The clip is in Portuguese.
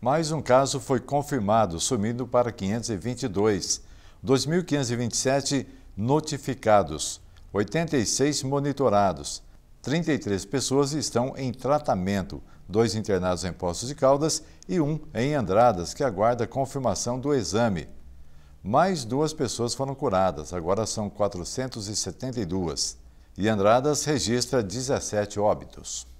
Mais um caso foi confirmado, sumindo para 522. 2.527 notificados, 86 monitorados. 33 pessoas estão em tratamento, dois internados em Poços de Caldas e um em Andradas, que aguarda confirmação do exame. Mais duas pessoas foram curadas, agora são 472. E Andradas registra 17 óbitos.